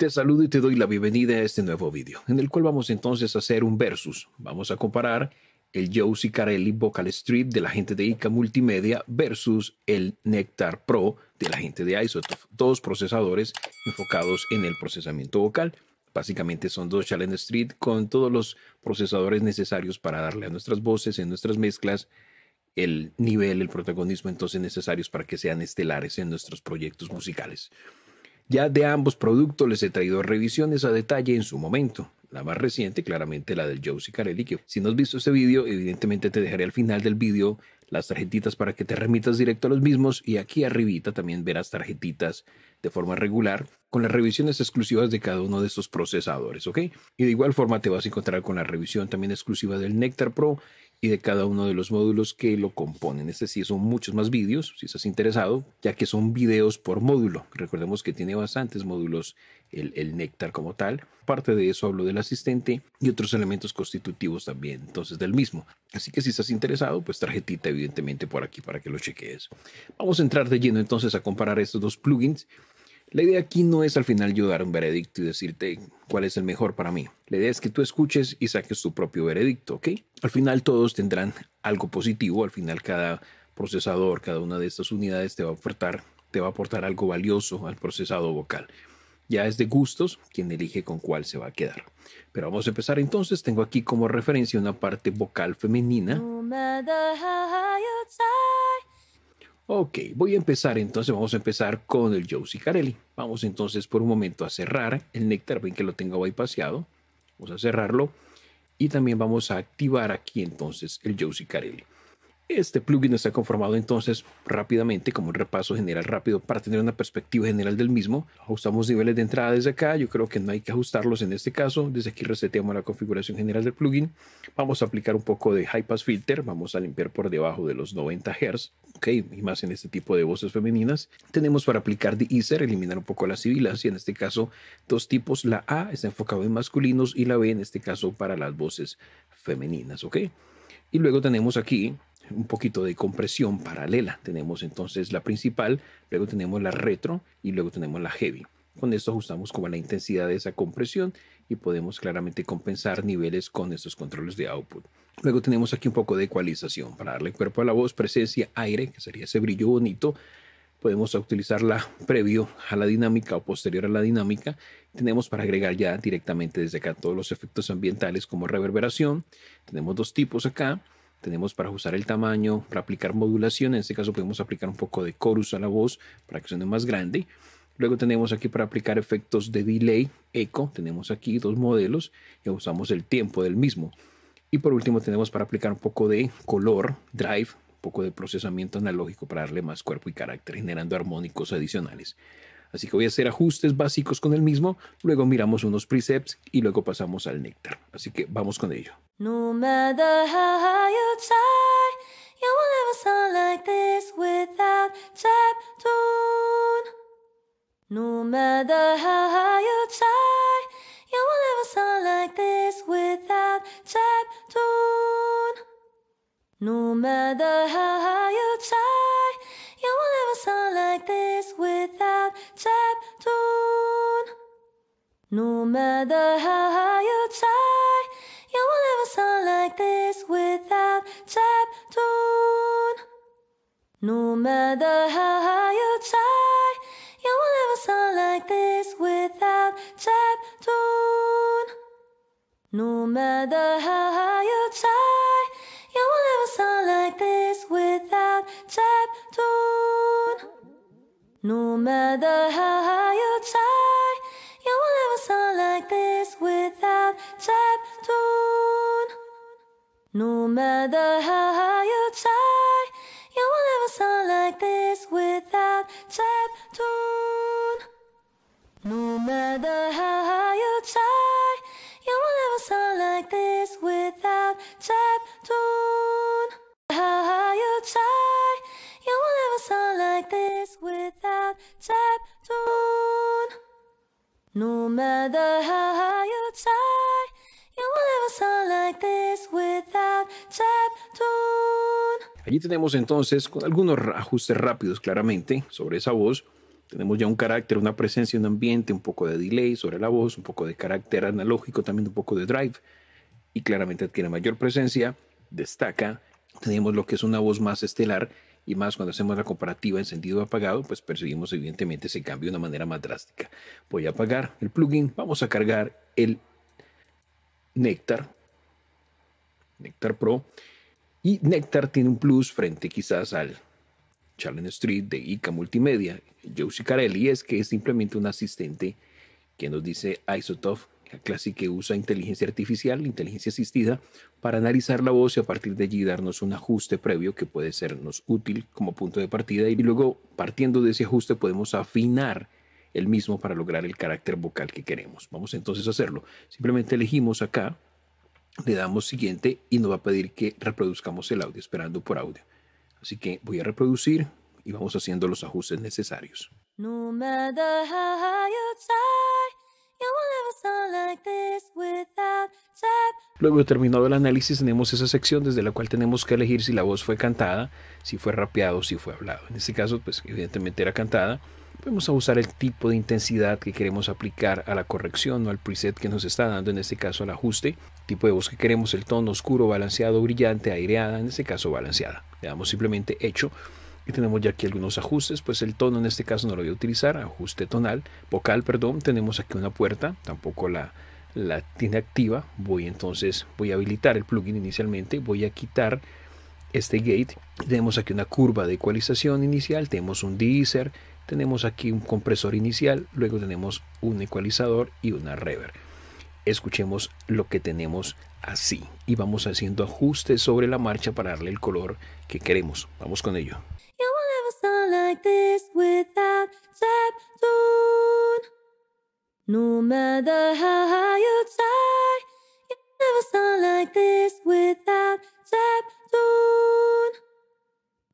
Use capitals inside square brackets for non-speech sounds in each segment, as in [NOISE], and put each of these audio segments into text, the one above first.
Te saludo y te doy la bienvenida a este nuevo vídeo, en el cual vamos entonces a hacer un versus. Vamos a comparar el Joe Sicarelli Vocal Strip de la gente de ICA Multimedia versus el Nectar Pro de la gente de Isotope. dos procesadores enfocados en el procesamiento vocal. Básicamente son dos Challenge Street con todos los procesadores necesarios para darle a nuestras voces en nuestras mezclas el nivel, el protagonismo entonces necesarios para que sean estelares en nuestros proyectos musicales. Ya de ambos productos les he traído revisiones a detalle en su momento. La más reciente, claramente la del Joe Carelli. si no has visto este vídeo, evidentemente te dejaré al final del vídeo las tarjetitas para que te remitas directo a los mismos y aquí arribita también verás tarjetitas de forma regular con las revisiones exclusivas de cada uno de estos procesadores, ¿ok? Y de igual forma te vas a encontrar con la revisión también exclusiva del Nectar Pro y de cada uno de los módulos que lo componen. Es sí son muchos más vídeos, si estás interesado, ya que son vídeos por módulo. Recordemos que tiene bastantes módulos el, el néctar como tal. Parte de eso hablo del asistente y otros elementos constitutivos también, entonces del mismo. Así que si estás interesado, pues tarjetita evidentemente por aquí para que lo cheques. Vamos a entrar de lleno entonces a comparar estos dos plugins la idea aquí no es al final yo dar un veredicto y decirte cuál es el mejor para mí. La idea es que tú escuches y saques tu propio veredicto, ¿ok? Al final todos tendrán algo positivo, al final cada procesador, cada una de estas unidades te va a ofertar, aportar algo valioso al procesado vocal. Ya es de gustos quien elige con cuál se va a quedar. Pero vamos a empezar entonces. Tengo aquí como referencia una parte vocal femenina. Ok, voy a empezar entonces, vamos a empezar con el Joe Carelli. Vamos entonces por un momento a cerrar el néctar, ven que lo tengo paseado. Vamos a cerrarlo y también vamos a activar aquí entonces el Joe Carelli. Este plugin está conformado entonces rápidamente, como un repaso general rápido para tener una perspectiva general del mismo. Ajustamos niveles de entrada desde acá, yo creo que no hay que ajustarlos en este caso. Desde aquí reseteamos la configuración general del plugin. Vamos a aplicar un poco de High Pass Filter, vamos a limpiar por debajo de los 90 Hz, ok, y más en este tipo de voces femeninas. Tenemos para aplicar de Ether, eliminar un poco la sibilancia, en este caso dos tipos, la A está enfocado en masculinos y la B en este caso para las voces femeninas, ok. Y luego tenemos aquí un poquito de compresión paralela. Tenemos entonces la principal, luego tenemos la retro y luego tenemos la heavy. Con esto ajustamos como la intensidad de esa compresión y podemos claramente compensar niveles con estos controles de output. Luego tenemos aquí un poco de ecualización para darle cuerpo a la voz, presencia, aire, que sería ese brillo bonito. Podemos utilizarla previo a la dinámica o posterior a la dinámica. Tenemos para agregar ya directamente desde acá todos los efectos ambientales como reverberación. Tenemos dos tipos acá tenemos para ajustar el tamaño, para aplicar modulación, en este caso podemos aplicar un poco de chorus a la voz para que suene más grande. Luego tenemos aquí para aplicar efectos de delay, eco, tenemos aquí dos modelos y usamos el tiempo del mismo. Y por último tenemos para aplicar un poco de color, drive, un poco de procesamiento analógico para darle más cuerpo y carácter, generando armónicos adicionales. Así que voy a hacer ajustes básicos con el mismo, luego miramos unos precepts y luego pasamos al néctar. Así que vamos con ello. No matter how you try, you will never sound like this without tap tune. No matter how you try, you will never sound like this without tap tune. No matter how you try. No matter how high you try, you will never sound like this without tap tune. No matter how high you try, you will never sound like this without tap tune. No matter how No matter how Allí tenemos entonces, con algunos ajustes rápidos claramente sobre esa voz, tenemos ya un carácter, una presencia, un ambiente, un poco de delay sobre la voz, un poco de carácter analógico, también un poco de drive, y claramente adquiere mayor presencia, destaca, tenemos lo que es una voz más estelar, y más cuando hacemos la comparativa en sentido apagado, pues percibimos evidentemente ese cambio de una manera más drástica. Voy a apagar el plugin, vamos a cargar el Nectar, Nectar Pro, y Nectar tiene un plus frente quizás al Challenge Street de ICA Multimedia. Josie Carelli es que es simplemente un asistente que nos dice Isotov, la clase que usa inteligencia artificial, inteligencia asistida, para analizar la voz y a partir de allí darnos un ajuste previo que puede sernos útil como punto de partida y luego partiendo de ese ajuste podemos afinar el mismo para lograr el carácter vocal que queremos. Vamos entonces a hacerlo. Simplemente elegimos acá le damos siguiente y nos va a pedir que reproduzcamos el audio, esperando por audio. Así que voy a reproducir y vamos haciendo los ajustes necesarios. Luego terminado el análisis tenemos esa sección desde la cual tenemos que elegir si la voz fue cantada, si fue rapeado, si fue hablado. En este caso, pues evidentemente era cantada vamos a usar el tipo de intensidad que queremos aplicar a la corrección o al preset que nos está dando, en este caso al ajuste. tipo de voz que queremos, el tono oscuro, balanceado, brillante, aireada, en este caso balanceada. Le damos simplemente hecho y tenemos ya aquí algunos ajustes, pues el tono en este caso no lo voy a utilizar, ajuste tonal, vocal, perdón, tenemos aquí una puerta, tampoco la, la tiene activa, voy entonces, voy a habilitar el plugin inicialmente, voy a quitar este gate, tenemos aquí una curva de ecualización inicial, tenemos un deezer, tenemos aquí un compresor inicial, luego tenemos un ecualizador y una reverb. Escuchemos lo que tenemos así y vamos haciendo ajustes sobre la marcha para darle el color que queremos. Vamos con ello.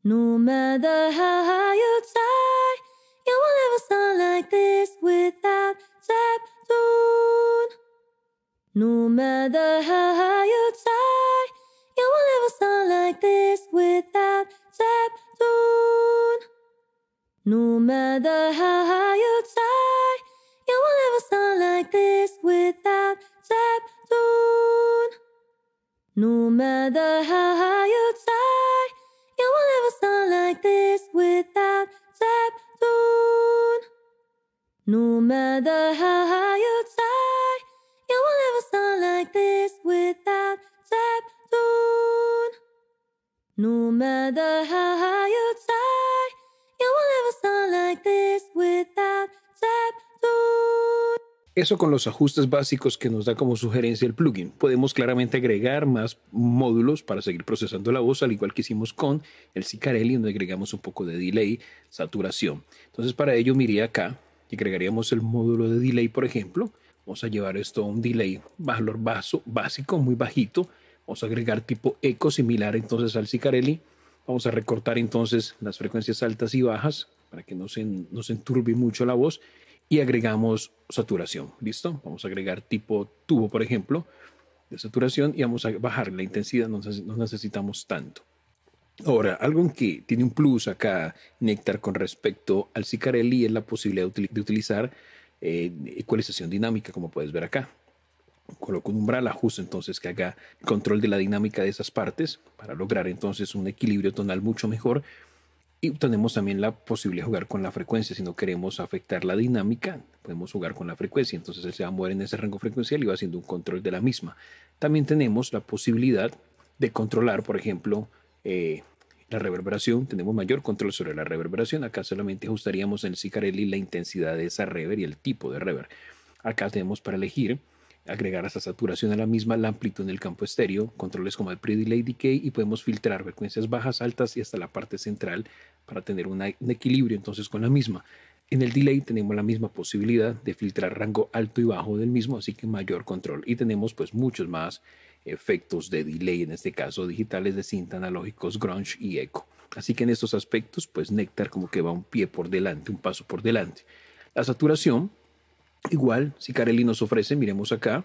No No matter how high you try, you will never sound like this without step tune. No matter how Eso con los ajustes básicos que nos da como sugerencia el plugin. Podemos claramente agregar más módulos para seguir procesando la voz, al igual que hicimos con el Sicarelli, donde agregamos un poco de delay, saturación. Entonces para ello miré acá y agregaríamos el módulo de delay, por ejemplo. Vamos a llevar esto a un delay valor básico, muy bajito. Vamos a agregar tipo eco similar entonces al Sicarelli. Vamos a recortar entonces las frecuencias altas y bajas para que no se, no se enturbe mucho la voz y agregamos saturación. ¿Listo? Vamos a agregar tipo tubo, por ejemplo, de saturación y vamos a bajar la intensidad, no, necesitamos tanto. Ahora, algo que tiene un plus acá, Néctar, con respecto al Cicarelli es la posibilidad de utilizar eh, ecualización dinámica, como puedes ver acá. Coloco un umbral, ajusto entonces que haga control de la dinámica de esas partes para lograr entonces un equilibrio tonal mucho mejor tenemos también la posibilidad de jugar con la frecuencia. Si no queremos afectar la dinámica, podemos jugar con la frecuencia. Entonces él se va a mover en ese rango frecuencial y va haciendo un control de la misma. También tenemos la posibilidad de controlar, por ejemplo, eh, la reverberación. Tenemos mayor control sobre la reverberación. Acá solamente ajustaríamos en el Sicarelli la intensidad de esa rever y el tipo de rever Acá tenemos para elegir agregar esa saturación a la misma la amplitud en el campo estéreo, controles como el pre-delay decay y podemos filtrar frecuencias bajas, altas y hasta la parte central para tener un equilibrio entonces con la misma. En el delay tenemos la misma posibilidad de filtrar rango alto y bajo del mismo, así que mayor control y tenemos pues muchos más efectos de delay, en este caso digitales de cinta, analógicos, grunge y eco. Así que en estos aspectos pues Nectar como que va un pie por delante, un paso por delante. La saturación Igual, si Carelli nos ofrece, miremos acá,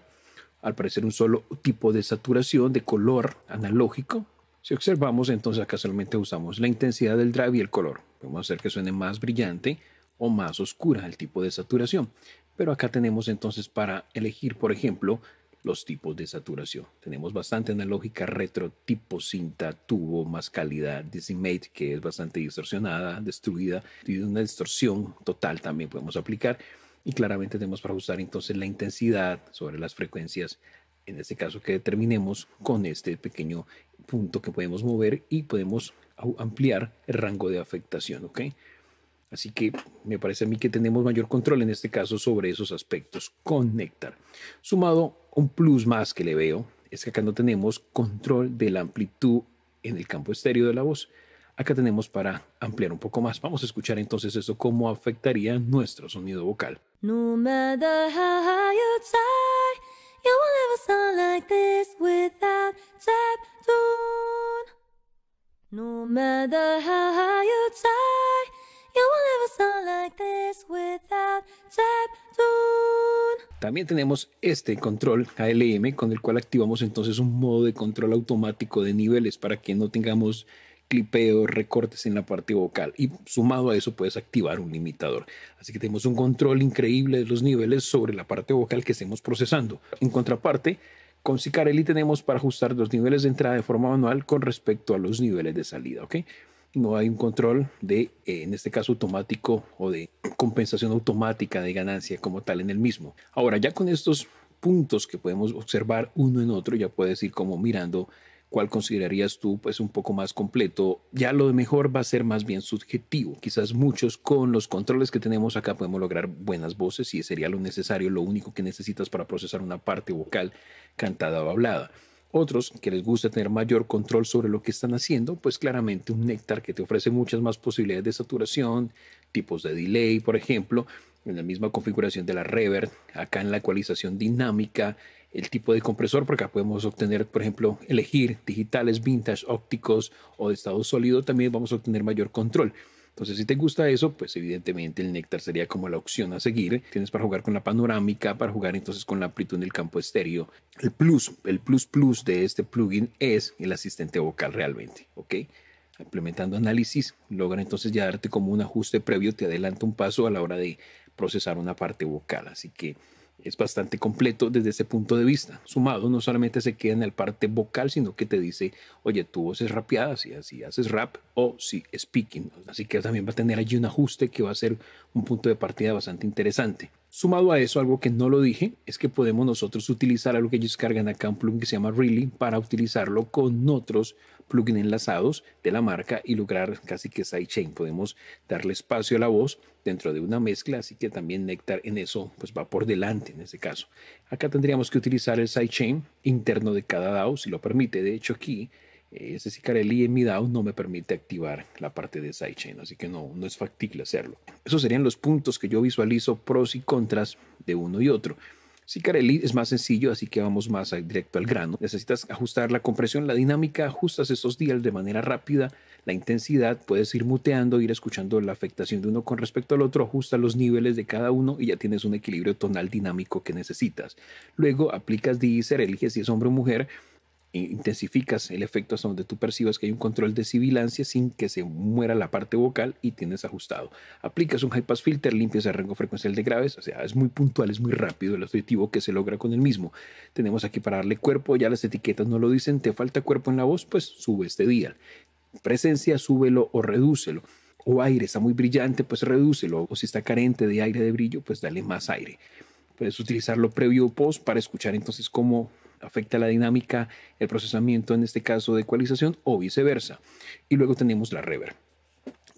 al parecer un solo tipo de saturación de color analógico. Si observamos, entonces acá solamente usamos la intensidad del drive y el color. Podemos hacer que suene más brillante o más oscura el tipo de saturación. Pero acá tenemos entonces para elegir, por ejemplo, los tipos de saturación. Tenemos bastante analógica retro, tipo cinta, tubo, más calidad, decimate, que es bastante distorsionada, destruida, y una distorsión total también podemos aplicar y claramente tenemos para ajustar entonces la intensidad sobre las frecuencias, en este caso que determinemos con este pequeño punto que podemos mover y podemos ampliar el rango de afectación, ¿ok? Así que me parece a mí que tenemos mayor control en este caso sobre esos aspectos con Sumado un plus más que le veo es que acá no tenemos control de la amplitud en el campo estéreo de la voz acá tenemos para ampliar un poco más. Vamos a escuchar entonces eso, cómo afectaría nuestro sonido vocal. No También tenemos este control ALM con el cual activamos entonces un modo de control automático de niveles para que no tengamos clipeos, recortes en la parte vocal y sumado a eso puedes activar un limitador. Así que tenemos un control increíble de los niveles sobre la parte vocal que estemos procesando. En contraparte, con Sicarelli tenemos para ajustar los niveles de entrada de forma manual con respecto a los niveles de salida, No hay un control de, eh, en este caso, automático o de compensación automática de ganancia como tal en el mismo. Ahora, ya con estos puntos que podemos observar uno en otro, ya puedes ir como mirando cuál considerarías tú pues un poco más completo. Ya lo de mejor va a ser más bien subjetivo. Quizás muchos con los controles que tenemos acá podemos lograr buenas voces y sería lo necesario, lo único que necesitas para procesar una parte vocal cantada o hablada. Otros que les gusta tener mayor control sobre lo que están haciendo, pues claramente un néctar que te ofrece muchas más posibilidades de saturación, tipos de delay, por ejemplo, en la misma configuración de la reverb, acá en la ecualización dinámica, el tipo de compresor, porque acá podemos obtener, por ejemplo, elegir digitales, vintage, ópticos o de estado sólido, también vamos a obtener mayor control. Entonces, si te gusta eso, pues evidentemente el Nectar sería como la opción a seguir. Tienes para jugar con la panorámica, para jugar entonces con la amplitud del campo estéreo. El plus, el plus plus de este plugin es el asistente vocal realmente, ¿ok? Implementando análisis, logra entonces ya darte como un ajuste previo, te adelanta un paso a la hora de procesar una parte vocal. Así que es bastante completo desde ese punto de vista. Sumado, no solamente se queda en la parte vocal, sino que te dice, oye, tu voz es rapeada, si, así haces rap o si speaking. Así que también va a tener allí un ajuste que va a ser un punto de partida bastante interesante. Sumado a eso, algo que no lo dije, es que podemos nosotros utilizar algo que ellos cargan acá, un plugin que se llama Really, para utilizarlo con otros plugins enlazados de la marca y lograr casi que sidechain. Podemos darle espacio a la voz dentro de una mezcla, así que también Nectar en eso pues va por delante en ese caso. Acá tendríamos que utilizar el sidechain interno de cada DAO, si lo permite. De hecho, aquí ese Sicarelli en mi DAO no me permite activar la parte de sidechain, así que no, no es factible hacerlo. Esos serían los puntos que yo visualizo pros y contras de uno y otro. Sicarelli es más sencillo, así que vamos más directo al grano. Necesitas ajustar la compresión, la dinámica, ajustas esos dials de manera rápida, la intensidad, puedes ir muteando, ir escuchando la afectación de uno con respecto al otro, ajusta los niveles de cada uno y ya tienes un equilibrio tonal dinámico que necesitas. Luego aplicas DI si es hombre o mujer, eh, intensificas el efecto hasta donde tú percibas que hay un control de sibilancia sin que se muera la parte vocal y tienes ajustado. Aplicas un high pass filter, limpias el rango frecuencial de graves, o sea, es muy puntual, es muy rápido el objetivo que se logra con el mismo. Tenemos aquí para darle cuerpo, ya las etiquetas no lo dicen, te falta cuerpo en la voz, pues sube este día. Presencia, súbelo o redúcelo o aire está muy brillante, pues redúcelo, o si está carente de aire de brillo, pues dale más aire. Puedes utilizarlo previo o post para escuchar entonces cómo afecta la dinámica, el procesamiento, en este caso de ecualización, o viceversa. Y luego tenemos la reverb.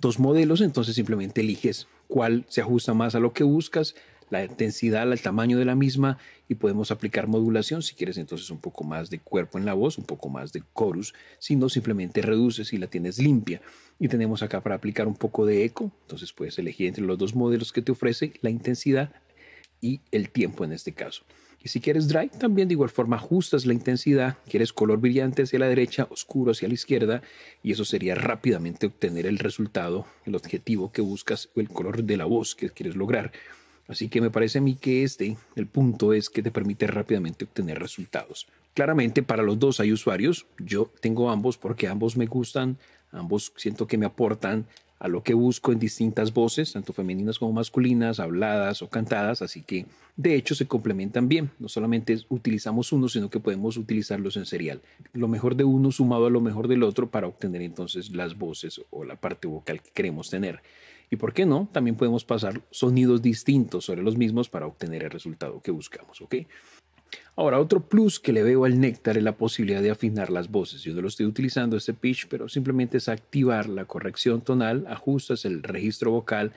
Dos modelos, entonces simplemente eliges cuál se ajusta más a lo que buscas, la intensidad, el tamaño de la misma y podemos aplicar modulación si quieres entonces un poco más de cuerpo en la voz, un poco más de chorus, si no simplemente reduces y la tienes limpia. Y tenemos acá para aplicar un poco de eco, entonces puedes elegir entre los dos modelos que te ofrece la intensidad y el tiempo en este caso. Y si quieres dry, también de igual forma ajustas la intensidad, quieres color brillante hacia la derecha, oscuro hacia la izquierda, y eso sería rápidamente obtener el resultado, el objetivo que buscas o el color de la voz que quieres lograr. Así que me parece a mí que este, el punto es que te permite rápidamente obtener resultados. Claramente para los dos hay usuarios, yo tengo ambos porque ambos me gustan, ambos siento que me aportan, a lo que busco en distintas voces, tanto femeninas como masculinas, habladas o cantadas, así que de hecho se complementan bien, no solamente utilizamos uno, sino que podemos utilizarlos en serial, lo mejor de uno sumado a lo mejor del otro para obtener entonces las voces o la parte vocal que queremos tener. Y por qué no, también podemos pasar sonidos distintos sobre los mismos para obtener el resultado que buscamos, ¿ok? Ahora, otro plus que le veo al Néctar es la posibilidad de afinar las voces. Yo no lo estoy utilizando este pitch, pero simplemente es activar la corrección tonal, ajustas el registro vocal,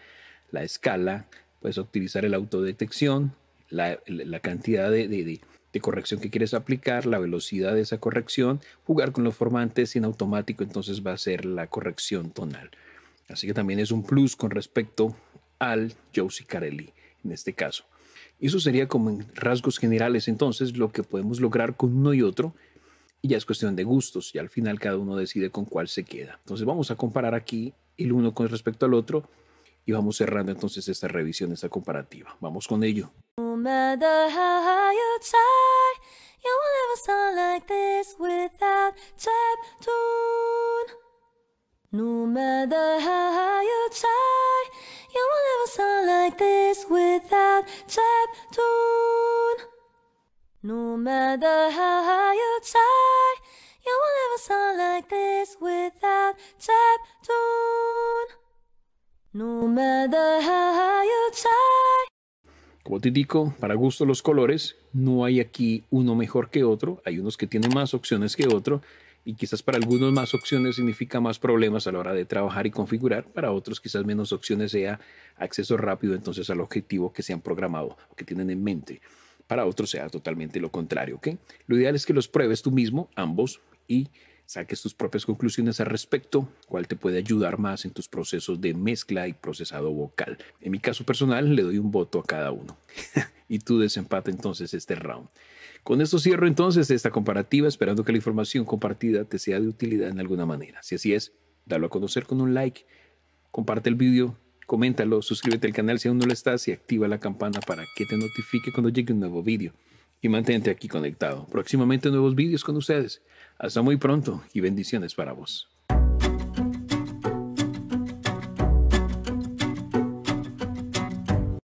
la escala, puedes utilizar el autodetección, la, la cantidad de, corrección que quieres aplicar, la velocidad de esa corrección, jugar con los formantes sin en automático entonces va a ser la corrección tonal. Así que también es un plus con respecto al Josie Carelli en este caso. Eso sería como en rasgos generales entonces lo que podemos lograr con uno y otro. Y ya es cuestión de gustos y al final cada uno decide con cuál se queda. Entonces vamos a comparar aquí el uno con respecto al otro y vamos cerrando entonces esta revisión, esta comparativa. Vamos con ello. It will never sound like this without trap tune. No matter how high you try, it will never sound like this without trap tune. No matter how high you try. Como te digo, para gusto los colores, no hay aquí uno mejor que otro, hay unos que tienen más opciones que otro, y quizás para algunos más opciones significa más problemas a la hora de trabajar y configurar, para otros quizás menos opciones sea acceso rápido entonces al objetivo que se han programado o que tienen en mente. Para otros sea totalmente lo contrario, ¿ok? Lo ideal es que los pruebes tú mismo, ambos, y saques tus propias conclusiones al respecto, cuál te puede ayudar más en tus procesos de mezcla y procesado vocal. En mi caso personal, le doy un voto a cada uno. [LAUGHS] y tú desempata entonces este round. Con esto cierro entonces esta comparativa, esperando que la información compartida te sea de utilidad en alguna manera. Si así es, dalo a conocer con un like, comparte el video, coméntalo, suscríbete al canal si aún no lo estás y activa la campana para que te notifique cuando llegue un nuevo video. Y mantente aquí conectado. Próximamente nuevos videos con ustedes. Hasta muy pronto y bendiciones para vos.